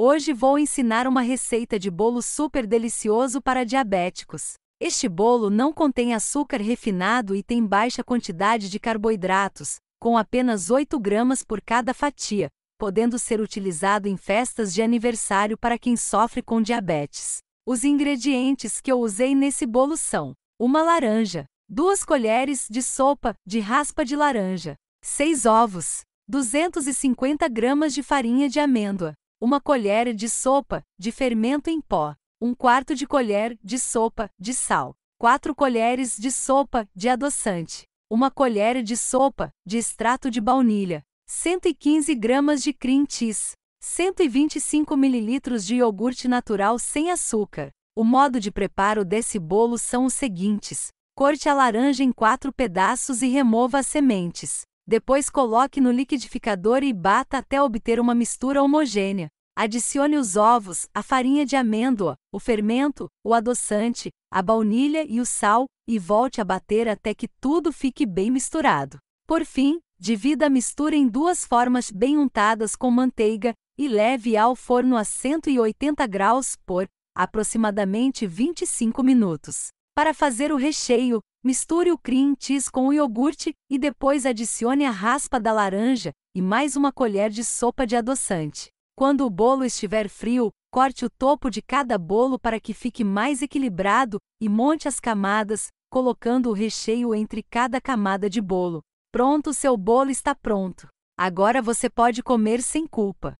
Hoje vou ensinar uma receita de bolo super delicioso para diabéticos. Este bolo não contém açúcar refinado e tem baixa quantidade de carboidratos, com apenas 8 gramas por cada fatia, podendo ser utilizado em festas de aniversário para quem sofre com diabetes. Os ingredientes que eu usei nesse bolo são: uma laranja, duas colheres de sopa de raspa de laranja, seis ovos, 250 gramas de farinha de amêndoa, uma colher de sopa de fermento em pó, um quarto de colher de sopa de sal, quatro colheres de sopa de adoçante, uma colher de sopa de extrato de baunilha, 115 gramas de cream cheese, 125 ml de iogurte natural sem açúcar. O modo de preparo desse bolo são os seguintes: corte a laranja em quatro pedaços e remova as sementes. Depois coloque no liquidificador e bata até obter uma mistura homogênea. Adicione os ovos, a farinha de amêndoa, o fermento, o adoçante, a baunilha e o sal, e volte a bater até que tudo fique bem misturado. Por fim, divida a mistura em duas formas bem untadas com manteiga e leve ao forno a 180 graus por aproximadamente 25 minutos. Para fazer o recheio, Misture o cream cheese com o iogurte e depois adicione a raspa da laranja e mais uma colher de sopa de adoçante. Quando o bolo estiver frio, corte o topo de cada bolo para que fique mais equilibrado e monte as camadas, colocando o recheio entre cada camada de bolo. Pronto, seu bolo está pronto. Agora você pode comer sem culpa.